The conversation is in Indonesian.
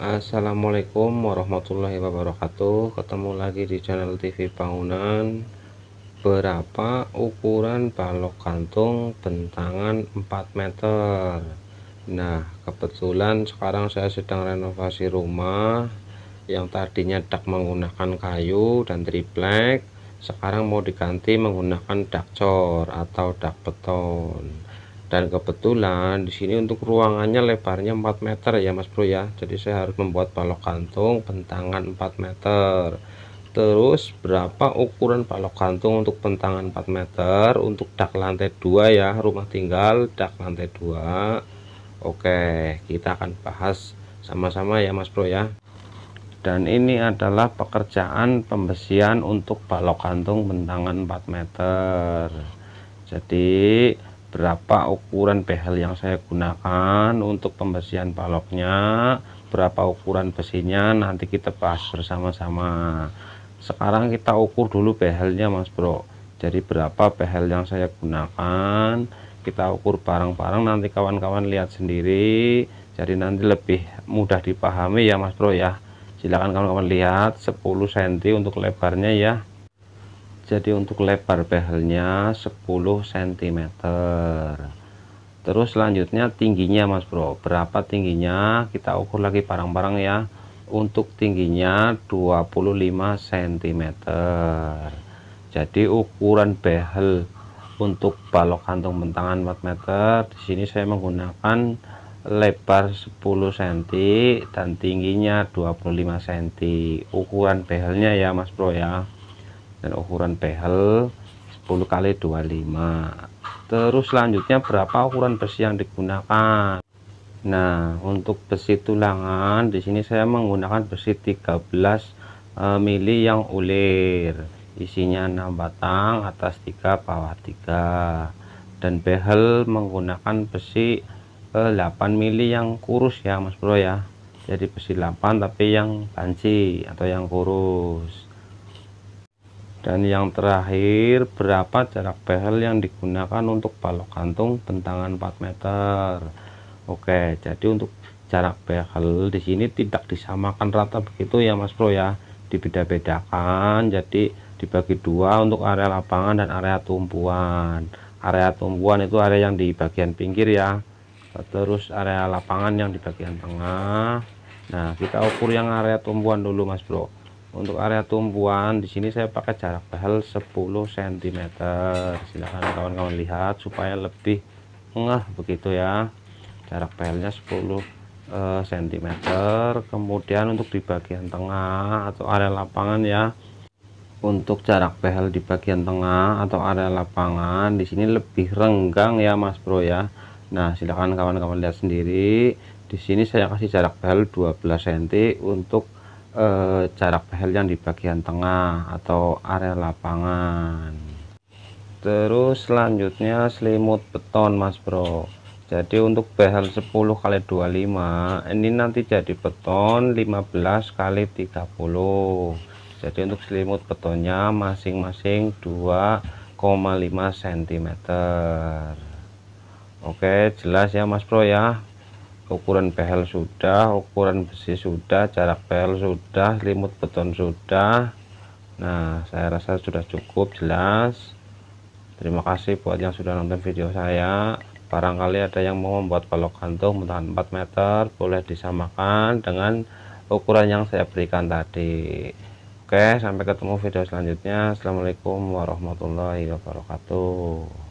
Assalamualaikum warahmatullahi wabarakatuh ketemu lagi di channel TV Bangunan berapa ukuran balok kantung bentangan 4 meter nah kebetulan sekarang saya sedang renovasi rumah yang tadinya dak menggunakan kayu dan triplek sekarang mau diganti menggunakan dakcor atau dak beton dan kebetulan di sini untuk ruangannya lebarnya 4 meter ya Mas Bro ya jadi saya harus membuat balok kantung pentangan 4 meter terus berapa ukuran balok kantung untuk pentangan 4 meter untuk dak lantai 2 ya rumah tinggal dak lantai 2 oke kita akan bahas sama-sama ya Mas Bro ya dan ini adalah pekerjaan pembesian untuk balok kantung pentangan 4 meter jadi berapa ukuran behel yang saya gunakan untuk pembersihan baloknya berapa ukuran besinya nanti kita bahas bersama-sama sekarang kita ukur dulu behelnya mas bro jadi berapa behel yang saya gunakan kita ukur barang-barang nanti kawan-kawan lihat sendiri jadi nanti lebih mudah dipahami ya mas bro ya silahkan kawan-kawan lihat 10 cm untuk lebarnya ya jadi untuk lebar behelnya 10 cm terus selanjutnya tingginya mas bro berapa tingginya kita ukur lagi barang-barang ya untuk tingginya 25 cm jadi ukuran behel untuk balok kantung bentangan 4 meter di sini saya menggunakan lebar 10 cm dan tingginya 25 cm ukuran behelnya ya mas bro ya dan ukuran behel 10 kali 25 terus selanjutnya berapa ukuran besi yang digunakan nah untuk besi tulangan di sini saya menggunakan besi 13 e, mili yang ulir isinya 6 batang atas 3 bawah 3 dan behel menggunakan besi 8 e, mili yang kurus ya mas bro ya jadi besi 8 tapi yang panci atau yang kurus dan yang terakhir berapa jarak behel yang digunakan untuk balok kantung bentangan 4 meter Oke jadi untuk jarak behel di sini tidak disamakan rata begitu ya Mas Bro ya dibeda-bedakan jadi dibagi dua untuk area lapangan dan area tumpuan area tumpuan itu area yang di bagian pinggir ya terus area lapangan yang di bagian tengah nah kita ukur yang area tumpuan dulu mas bro untuk area tumbuhan di sini saya pakai jarak behel 10 cm silahkan kawan-kawan lihat supaya lebih ngeh begitu ya jarak behelnya 10 cm kemudian untuk di bagian tengah atau area lapangan ya untuk jarak behel di bagian tengah atau area lapangan di sini lebih renggang ya Mas Bro ya Nah silahkan kawan-kawan lihat sendiri di sini saya kasih jarak behel 12 cm untuk eh, jarak behel yang di bagian tengah atau area lapangan terus selanjutnya selimut beton mas bro jadi untuk behel 10 kali 25 ini nanti jadi beton 15 kali 30 jadi untuk selimut betonnya masing-masing 2,5 cm Oke jelas ya mas bro ya ukuran behel sudah ukuran besi sudah jarak behel sudah limut beton sudah nah saya rasa sudah cukup jelas terima kasih buat yang sudah nonton video saya barangkali ada yang mau membuat balok gantung menahan 4 meter boleh disamakan dengan ukuran yang saya berikan tadi oke sampai ketemu video selanjutnya assalamualaikum warahmatullahi wabarakatuh